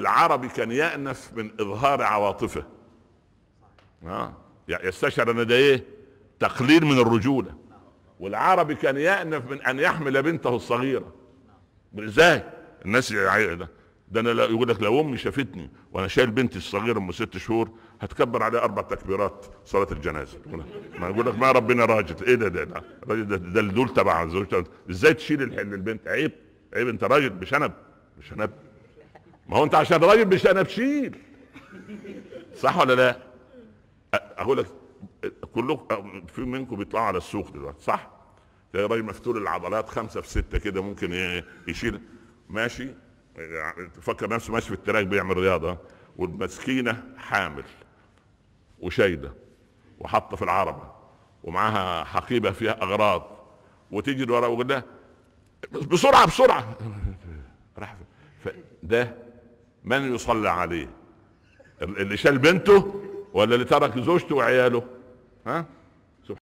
العربي كان يأنف من إظهار عواطفه آه. يستشعر أن ده إيه تقليل من الرجولة والعربي كان يأنف من أن يحمل بنته الصغيرة إزاي الناس ده ده انا يقول لك لو امي شافتني وانا شايل بنتي الصغيره ام ست شهور هتكبر عليها اربع تكبيرات صلاه الجنازه ما يقول لك ما ربنا راجل ايه ده ده ده ده, ده, دول تبع زوجته ازاي تشيل البنت عيب عيب انت راجل بشنب بشنب ما هو انت عشان راجل مش انا بشيل صح ولا لا اقول لك كلكم في منكم بيطلعوا على السوق دلوقتي صح تلاقي راجل مفتول العضلات خمسه في سته كده ممكن يشيل ماشي تفكر نفسه ماشي في التراك بيعمل رياضه والمسكينه حامل وشايده وحاطه في العربه ومعاها حقيبه فيها اغراض وتجري ورا وقول بسرعه بسرعه راح ده من يصلى عليه اللي شال بنته ولا اللي ترك زوجته وعياله ها